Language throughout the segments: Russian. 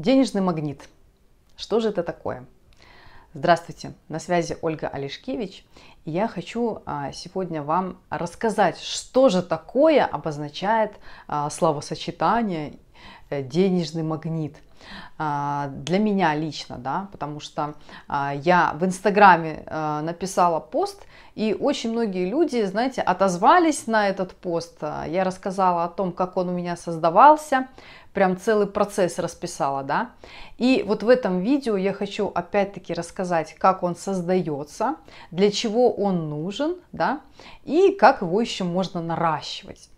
Денежный магнит. Что же это такое? Здравствуйте, на связи Ольга Алишкевич. я хочу а, сегодня вам рассказать, что же такое обозначает а, словосочетание э, «денежный магнит». А, для меня лично, да, потому что а, я в Инстаграме а, написала пост, и очень многие люди, знаете, отозвались на этот пост. Я рассказала о том, как он у меня создавался, прям целый процесс расписала, да. И вот в этом видео я хочу опять-таки рассказать, как он создается, для чего он нужен, да, и как его еще можно наращивать.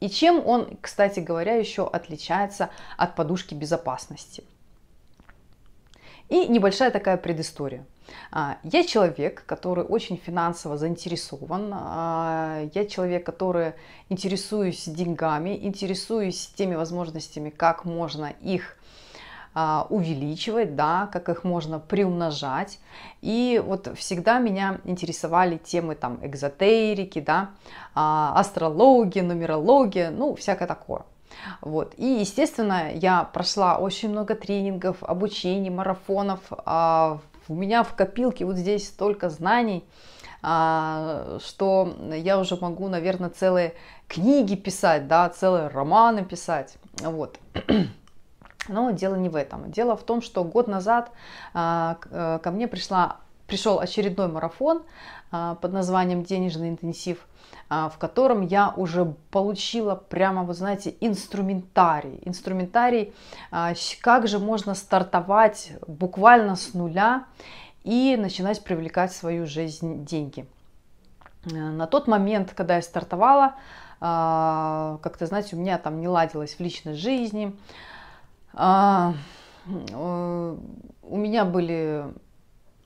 И чем он, кстати говоря, еще отличается от подушки безопасности? И небольшая такая предыстория. А, я человек, который очень финансово заинтересован. А, я человек, который интересуюсь деньгами, интересуюсь теми возможностями, как можно их а, увеличивать, да, как их можно приумножать. И вот всегда меня интересовали темы там экзотерики, да, а, астрология, нумерология, ну, всякое такое. Вот. И, естественно, я прошла очень много тренингов, обучений, марафонов. А, у меня в копилке вот здесь столько знаний, что я уже могу, наверное, целые книги писать, да, целые романы писать. Вот. Но дело не в этом. Дело в том, что год назад а, э, ко мне пришла, пришел очередной марафон а, под названием «Денежный интенсив», а, в котором я уже получила прямо, вы знаете, инструментарий. Инструментарий, как же можно стартовать буквально с нуля и начинать привлекать в свою жизнь деньги. Э, на тот момент, когда я стартовала, как-то, знаете, у меня там не ладилось в личной жизни, а, э, у меня были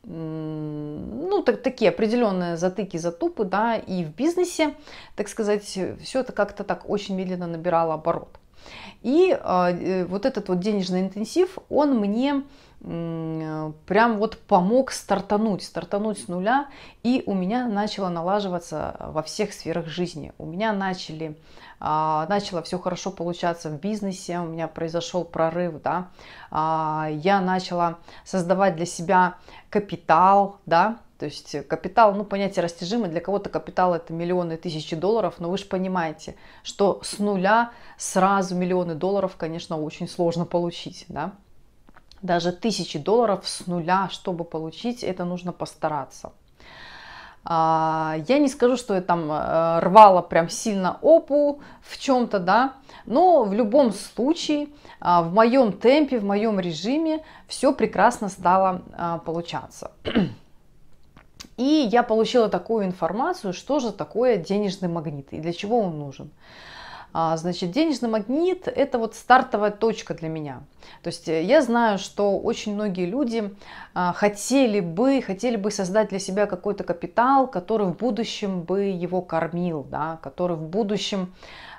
ну, так, такие определенные затыки, затупы, да, и в бизнесе, так сказать, все это как-то так очень медленно набирало оборот. И а, э, вот этот вот денежный интенсив, он мне прям вот помог стартануть, стартануть с нуля, и у меня начало налаживаться во всех сферах жизни. У меня начали, а, начало все хорошо получаться в бизнесе, у меня произошел прорыв, да, а, я начала создавать для себя капитал, да, то есть капитал, ну, понятие растяжимое, для кого-то капитал это миллионы, тысячи долларов, но вы же понимаете, что с нуля сразу миллионы долларов, конечно, очень сложно получить, да даже тысячи долларов с нуля, чтобы получить, это нужно постараться. А, я не скажу, что я там э, рвала прям сильно опу в чем-то, да, но в любом случае а, в моем темпе, в моем режиме все прекрасно стало а, получаться. И я получила такую информацию, что же такое денежный магнит и для чего он нужен. А, значит, денежный магнит – это вот стартовая точка для меня. То есть э, я знаю, что очень многие люди а, хотели бы, хотели бы создать для себя какой-то капитал, который в будущем бы его кормил, да, который в будущем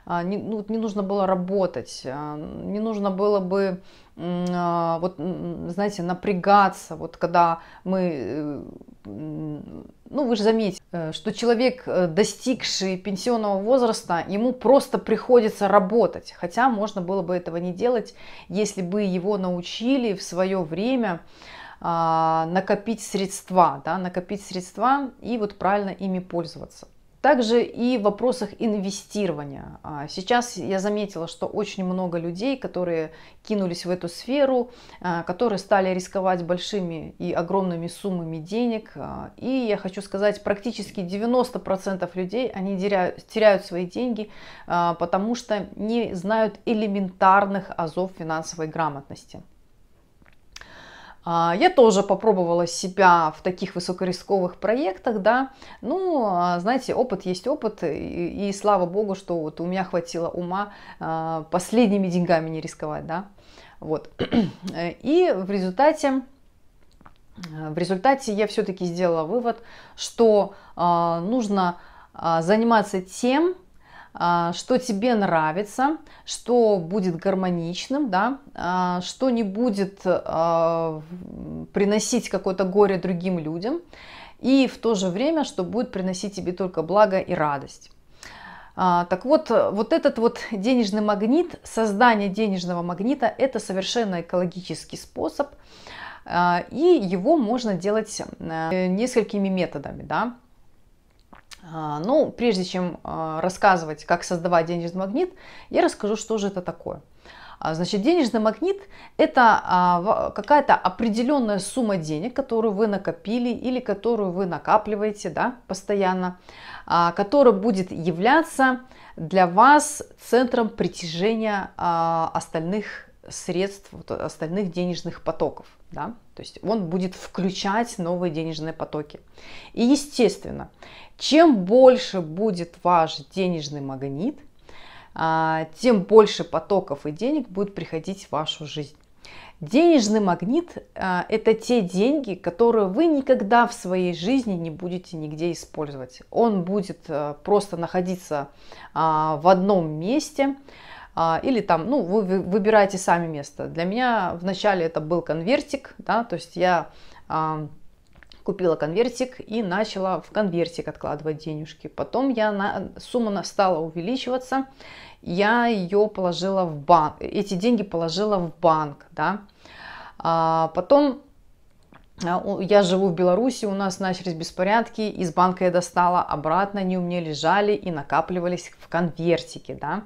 а, не, ну, не нужно было работать, а, не нужно было бы а, вот, знаете, напрягаться, вот когда мы, э, ну вы же заметите, э, что человек, э, достигший пенсионного возраста, ему просто приходится работать, хотя можно было бы этого не делать, если бы его научили в свое время накопить средства, да, накопить средства и вот правильно ими пользоваться. Также и в вопросах инвестирования. А, сейчас я заметила, что очень много людей, которые кинулись в эту сферу, а, которые стали рисковать большими и огромными суммами денег. А, и я хочу сказать, практически 90% людей, они теряют, теряют свои деньги, потому что не знают элементарных азов финансовой грамотности. А, я тоже попробовала себя в таких высокорисковых проектах, да. Ну, а, знаете, опыт есть опыт, и, и слава богу, что вот у меня хватило ума а, последними деньгами не рисковать, да. Вот. И в результате в результате я все-таки сделала вывод, что нужно заниматься тем, а, что тебе нравится, что будет гармоничным, да, а, что не будет а, приносить какое-то горе другим людям, и в то же время, что будет приносить тебе только благо и радость. Так вот, вот этот вот денежный магнит, создание денежного магнита, это совершенно экологический способ, и его можно делать э, несколькими методами, да. А, ну, прежде чем а, рассказывать, как создавать денежный магнит, я расскажу, что же это такое. А, значит, денежный магнит – это какая-то определенная сумма денег, которую вы накопили или которую вы накапливаете да, постоянно, которая будет являться для вас центром притяжения остальных средств, вот, остальных денежных потоков. Да? То есть он будет включать новые денежные потоки. И естественно, чем больше будет ваш денежный магнит, а, тем больше потоков и денег будет приходить в вашу жизнь. Денежный магнит а, – это те деньги, которые вы никогда в своей жизни не будете нигде использовать. Он будет а, просто находиться в одном месте, а, или там, ну, вы выбираете сами место. Для меня вначале это был конвертик, да, то есть я а, купила конвертик и начала в конвертик откладывать денежки. Потом я на, сумма стала увеличиваться, я ее положила в банк, эти деньги положила в банк, да. А потом а, я живу в Беларуси, у нас начались беспорядки, из банка я достала обратно, они у меня лежали и накапливались в конвертике, да.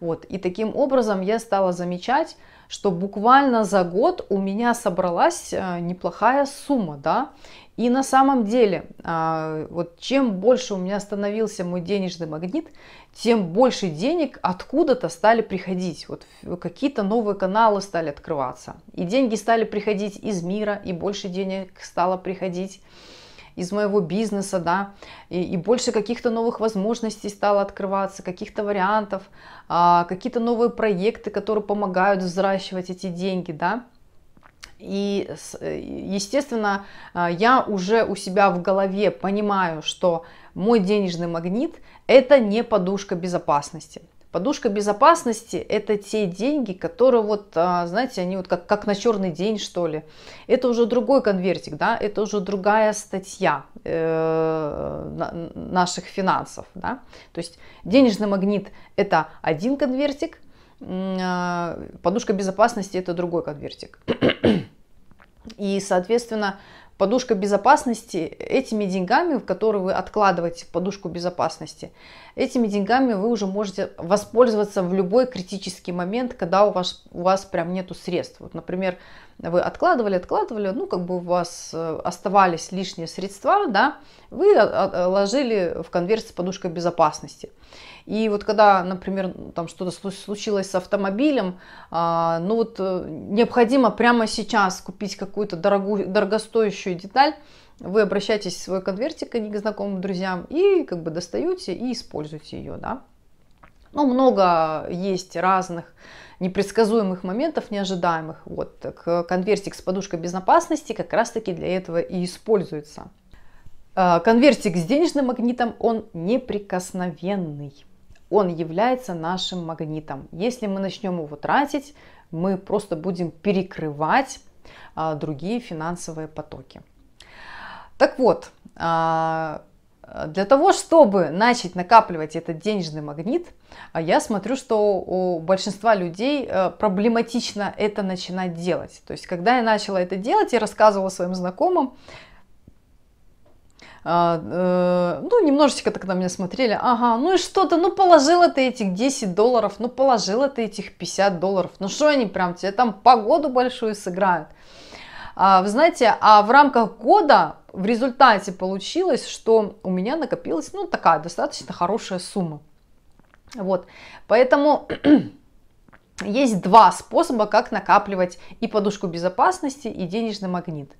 Вот, и таким образом я стала замечать, что буквально за год у меня собралась э, неплохая сумма, да. И на самом деле, а, вот чем больше у меня становился мой денежный магнит, тем больше денег откуда-то стали приходить. Вот какие-то новые каналы стали открываться. И деньги стали приходить из мира, и больше денег стало приходить из моего бизнеса, да, и, и больше каких-то новых возможностей стало открываться, каких-то вариантов, а, какие-то новые проекты, которые помогают взращивать эти деньги, да. И, э, естественно, э, я уже у себя в голове понимаю, что мой денежный магнит – это не подушка безопасности. Подушка безопасности – это те деньги, которые вот, э, знаете, они вот как, как на черный день, что ли. Это уже другой конвертик, да, это уже другая статья э, наших финансов, да. То есть денежный магнит – это один конвертик, а, подушка безопасности это другой конвертик. И, соответственно, подушка безопасности, этими деньгами, в которые вы откладываете в подушку безопасности, этими деньгами вы уже можете воспользоваться в любой критический момент, когда у вас, у вас прям нету средств. Вот, например, вы откладывали, откладывали, ну, как бы у вас э, оставались лишние средства, да, вы ложили в конверт с подушкой безопасности. И вот когда, например, там что-то случилось с автомобилем, а, ну вот э, необходимо прямо сейчас купить какую-то дорогую, дорогостоящую деталь, вы обращаетесь в свой конвертик, а не к знакомым друзьям, и как бы достаете и используете ее, да. Ну, много есть разных непредсказуемых моментов, неожидаемых. Вот, так, конвертик с подушкой безопасности как раз-таки для этого и используется. А, конвертик с денежным магнитом, он неприкосновенный. Он является нашим магнитом. Если мы начнем его тратить, мы просто будем перекрывать а, другие финансовые потоки. Так вот, а, для того, чтобы начать накапливать этот денежный магнит, я смотрю, что у большинства людей проблематично это начинать делать. То есть, когда я начала это делать, я рассказывала своим знакомым, а, э, ну, немножечко так на меня смотрели, ага, ну и что-то, ну положила ты этих 10 долларов, ну положила ты этих 50 долларов, ну что они прям тебе там погоду большую сыграют. А, вы знаете, а в рамках года в результате получилось, что у меня накопилась, ну, такая достаточно хорошая сумма. Вот, поэтому есть два способа, как накапливать и подушку безопасности, и денежный магнит.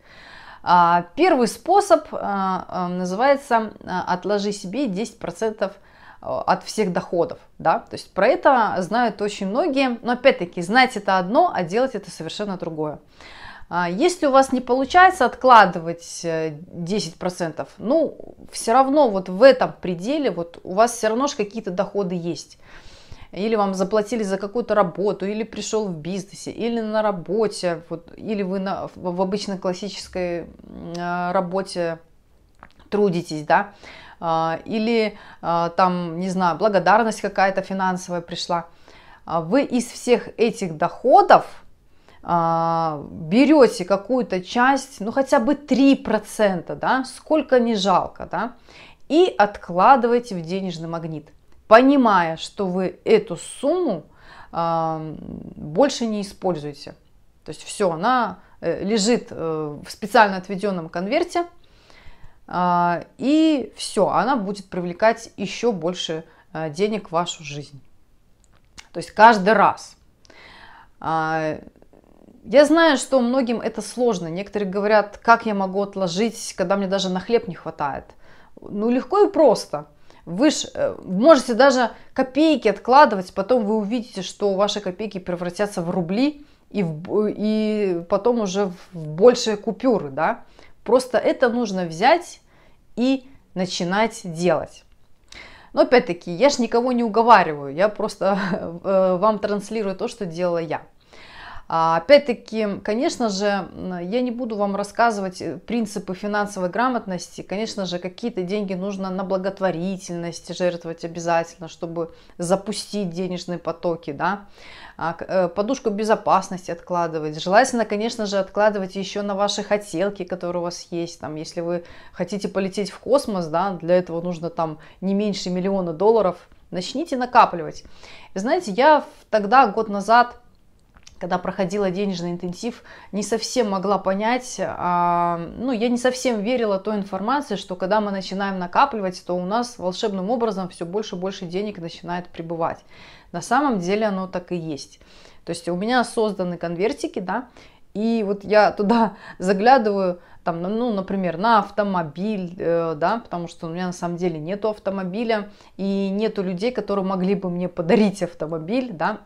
А, первый способ а, а, называется «Отложи себе 10% от всех доходов. Да? То есть про это знают очень многие, но опять-таки знать это одно, а делать это совершенно другое. Если у вас не получается откладывать 10%, э, ну, все равно вот в этом пределе вот у вас все равно же какие-то доходы есть или вам заплатили за какую-то работу, или пришел в бизнесе, или на работе, вот, или вы на, в обычной классической а, работе трудитесь, да, а, или а, там, не знаю, благодарность какая-то финансовая пришла. Вы из всех этих доходов берете какую-то часть, ну хотя бы 3%, да, сколько не жалко, да, и откладываете в денежный магнит понимая, что вы эту сумму а, больше не используете. То есть все, она э, лежит э, в специально отведенном конверте, а, и все, она будет привлекать еще больше э, денег в вашу жизнь. То есть каждый раз. А, я знаю, что многим это сложно. Некоторые говорят, как я могу отложить, когда мне даже на хлеб не хватает. Ну, легко и просто – вы ж э, можете даже копейки откладывать, потом вы увидите, что ваши копейки превратятся в рубли и, в, и потом уже в большие купюры, да. Просто это нужно взять и начинать делать. Но опять-таки, я же никого не уговариваю, я просто э, вам транслирую то, что делала я. А, опять-таки, конечно же, я не буду вам рассказывать э, принципы финансовой грамотности. Конечно же, какие-то деньги нужно на благотворительность жертвовать обязательно, чтобы запустить денежные потоки. Да? А, э, подушку безопасности откладывать. Желательно, конечно же, откладывать еще на ваши хотелки, которые у вас есть. Там, если вы хотите полететь в космос, да, для этого нужно там не меньше миллиона долларов. Начните накапливать. Знаете, я тогда, год назад, когда проходила денежный интенсив, не совсем могла понять, а, ну, я не совсем верила той информации, что когда мы начинаем накапливать, то у нас волшебным образом все больше и больше денег начинает прибывать. На самом деле оно так и есть. То есть у меня созданы конвертики, да, и вот я туда заглядываю, там, ну, ну, например, на автомобиль, э, да, потому что у меня на самом деле нету автомобиля и нету людей, которые могли бы мне подарить автомобиль, да.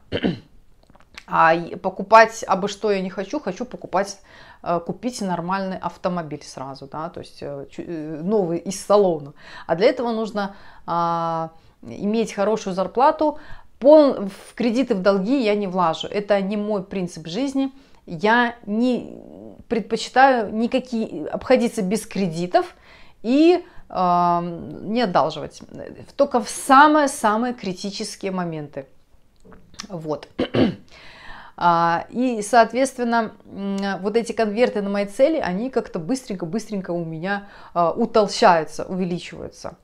А покупать, а бы что я не хочу, хочу покупать, э, купить нормальный автомобиль сразу, да, то есть э, э, новый из салона. А для этого нужно а, иметь хорошую зарплату, пол, в кредиты, в долги я не влажу. Это не мой принцип жизни. Я не предпочитаю никакие обходиться без кредитов и э, не одалживать. Только в самые-самые критические моменты. Вот. А, и, соответственно, вот эти конверты на мои цели, они как-то быстренько-быстренько у меня а, утолщаются, увеличиваются.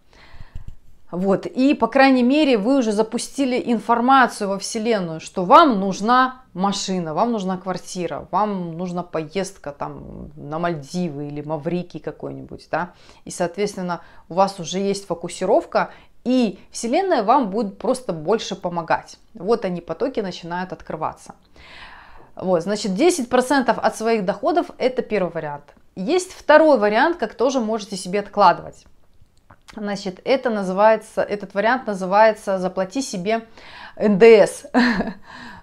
Вот. И, по крайней мере, вы уже запустили информацию во Вселенную, что вам нужна машина, вам нужна квартира, вам нужна поездка там на Мальдивы или Маврики какой-нибудь, да, и, соответственно, у вас уже есть фокусировка, и Вселенная вам будет просто больше помогать. Вот они, потоки начинают открываться. Вот, значит, 10% от своих доходов – это первый вариант. Есть второй вариант, как тоже можете себе откладывать. Значит, это называется, этот вариант называется «заплати себе НДС».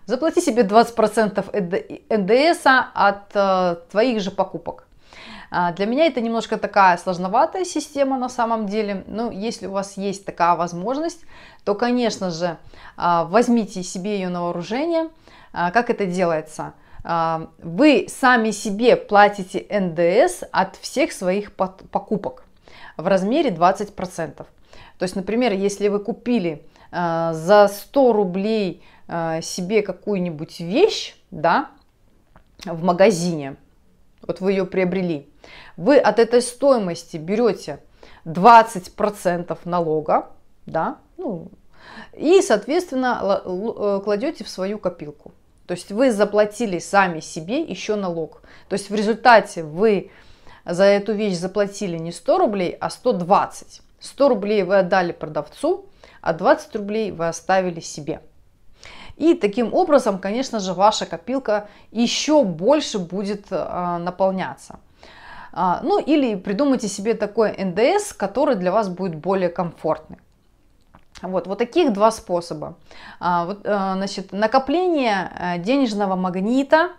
Заплати себе 20% НДС от э, твоих же покупок. А, для меня это немножко такая сложноватая система на самом деле. Но ну, если у вас есть такая возможность, то, конечно же, а, возьмите себе ее на вооружение. А, как это делается? Вы сами себе платите НДС от всех своих покупок в размере 20%. То есть, например, если вы купили э, за 100 рублей э, себе какую-нибудь вещь, да, в магазине, вот вы ее приобрели, вы от этой стоимости берете 20% налога, да, ну, и, соответственно, э, кладете в свою копилку. То есть вы заплатили сами себе еще налог. То есть в результате вы за эту вещь заплатили не 100 рублей, а 120. 100 рублей вы отдали продавцу, а 20 рублей вы оставили себе. И таким образом, конечно же, ваша копилка еще больше будет а, наполняться. А, ну или придумайте себе такой НДС, который для вас будет более комфортный. Вот, вот таких два способа. А, вот, э, значит, накопление э, денежного магнита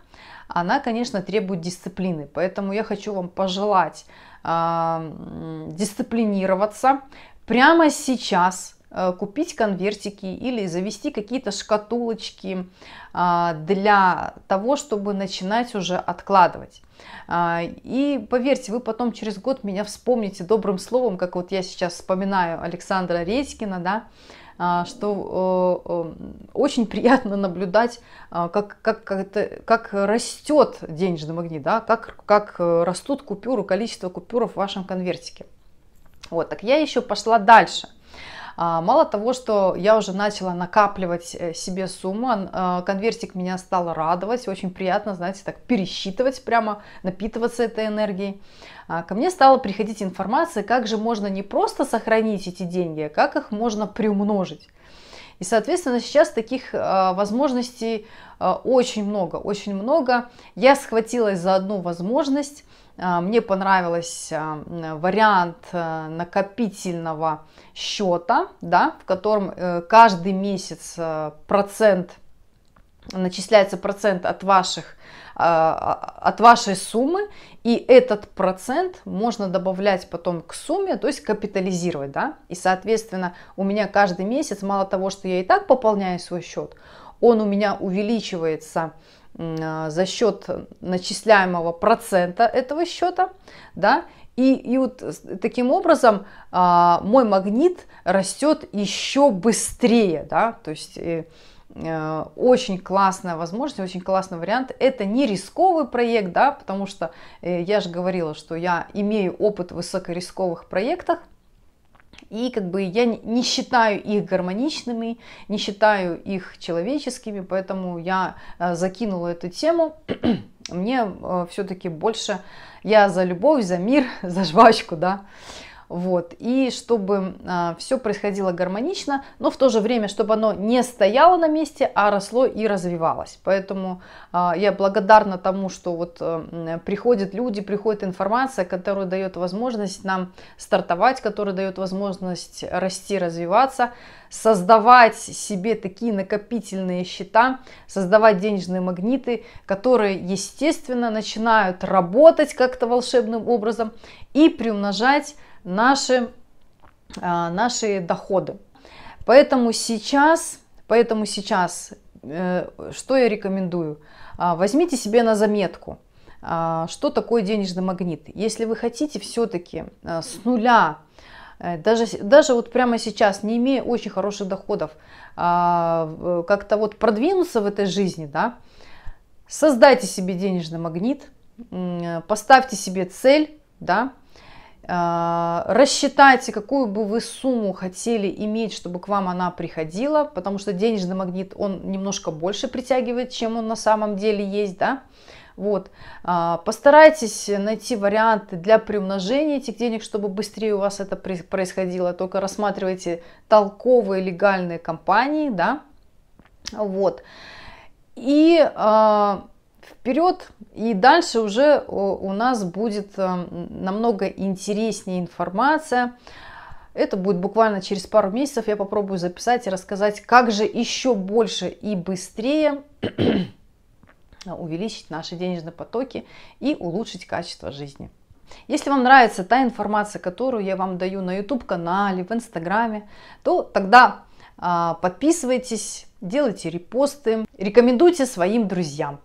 она, конечно, требует дисциплины. Поэтому я хочу вам пожелать э, дисциплинироваться прямо сейчас э, купить конвертики или завести какие-то шкатулочки а, для того, чтобы начинать уже откладывать. А, и поверьте, вы потом через год меня вспомните добрым словом, как вот я сейчас вспоминаю Александра Редькина, да, а, что очень приятно наблюдать, а, как, как, как, это, как растет денежный магнит, да, как, как э, растут купюры, количество купюр в вашем конвертике. Вот, так я еще пошла дальше – а, мало того, что я уже начала накапливать э, себе сумму, э, конвертик меня стал радовать, очень приятно, знаете, так пересчитывать прямо, напитываться этой энергией. А, ко мне стала приходить информация, как же можно не просто сохранить эти деньги, а как их можно приумножить. И, соответственно, сейчас таких э, возможностей очень много, очень много. Я схватилась за одну возможность – а, мне понравился а, вариант э, накопительного счета, да, в котором э, каждый месяц э, процент начисляется процент от ваших а, от вашей суммы, и этот процент можно добавлять потом к сумме, то есть капитализировать, да, и, соответственно, у меня каждый месяц, мало того, что я и так пополняю свой счет, он у меня увеличивается а, за счет начисляемого процента этого счета, да, и, и вот таким образом а, мой магнит растет еще быстрее, да, то есть э, э, очень классная возможность, очень классный вариант. Это не рисковый проект, да, потому что э, я же говорила, что я имею опыт в высокорисковых проектах, и как бы я не считаю их гармоничными, не считаю их человеческими, поэтому я э, закинула эту тему. Мне э, все-таки больше я за любовь, за мир, за жвачку, да. Вот. И чтобы а, все происходило гармонично, но в то же время, чтобы оно не стояло на месте, а росло и развивалось. Поэтому а, я благодарна тому, что вот а, приходят люди, приходит информация, которая дает возможность нам стартовать, которая дает возможность расти, развиваться, создавать себе такие накопительные счета, создавать денежные магниты, которые, естественно, начинают работать как-то волшебным образом и приумножать наши, а, наши доходы. Поэтому сейчас, поэтому сейчас, э, что я рекомендую? А, возьмите себе на заметку, а, что такое денежный магнит. Если вы хотите все-таки с нуля э, даже, даже вот прямо сейчас, не имея очень хороших доходов, как-то вот продвинуться в этой жизни, да, создайте себе денежный магнит, э, поставьте себе цель, да, а, рассчитайте, какую бы вы сумму хотели иметь, чтобы к вам она приходила, потому что денежный магнит, он немножко больше притягивает, чем он на самом деле есть, да, вот. А, постарайтесь найти варианты для приумножения этих денег, чтобы быстрее у вас это происходило. Только рассматривайте толковые легальные компании, да. Вот. И а, вперед, и дальше уже э, у нас будет э, намного интереснее информация. Это будет буквально через пару месяцев. Я попробую записать и рассказать, как же еще больше и быстрее увеличить наши денежные потоки и улучшить качество жизни. Если вам нравится та информация, которую я вам даю на YouTube-канале, в Инстаграме, то тогда а, подписывайтесь, делайте репосты, рекомендуйте своим друзьям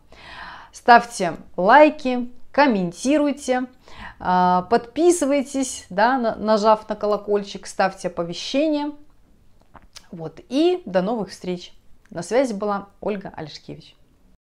ставьте лайки, комментируйте, а, подписывайтесь, да, нажав на колокольчик, ставьте оповещение, Вот, и до новых встреч. На связи была Ольга Алешкевич.